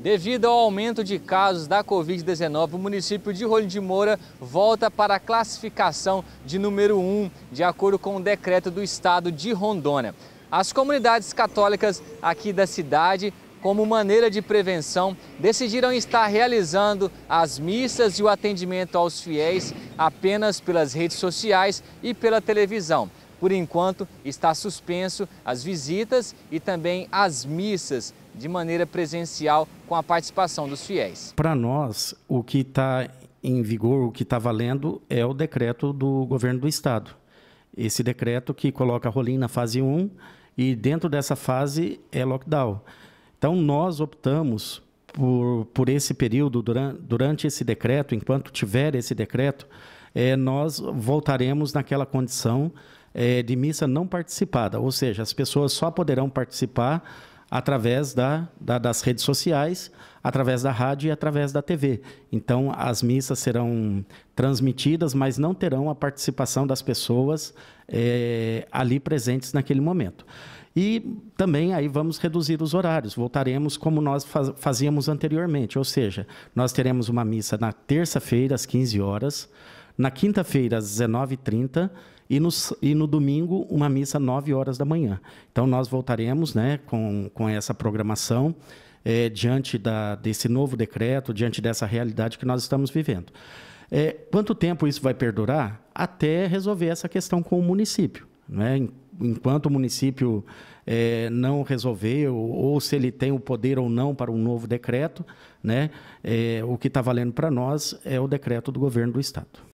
Devido ao aumento de casos da Covid-19, o município de Rolim de Moura volta para a classificação de número 1, de acordo com o decreto do estado de Rondônia. As comunidades católicas aqui da cidade, como maneira de prevenção, decidiram estar realizando as missas e o atendimento aos fiéis apenas pelas redes sociais e pela televisão. Por enquanto, está suspenso as visitas e também as missas de maneira presencial com a participação dos fiéis. Para nós, o que está em vigor, o que está valendo, é o decreto do governo do Estado. Esse decreto que coloca a Rolim na fase 1 e dentro dessa fase é lockdown. Então, nós optamos por, por esse período, durante, durante esse decreto, enquanto tiver esse decreto, é, nós voltaremos naquela condição é, de missa não participada, ou seja, as pessoas só poderão participar através da, da, das redes sociais, através da rádio e através da TV. Então, as missas serão transmitidas, mas não terão a participação das pessoas é, ali presentes naquele momento. E também aí vamos reduzir os horários, voltaremos como nós fazíamos anteriormente, ou seja, nós teremos uma missa na terça-feira às 15 horas, na quinta-feira, às 19h30, e no, e no, domingo uma missa 9 horas da manhã. Então nós voltaremos né, com, com essa programação é, diante da, desse novo decreto, diante dessa realidade que nós estamos vivendo. É, quanto tempo isso vai perdurar? Até resolver essa questão com o município. Né? Enquanto o município é, não resolver, ou, ou, se ele tem o poder ou não para um novo decreto, né? o que está valendo para nós é o decreto do governo do Estado.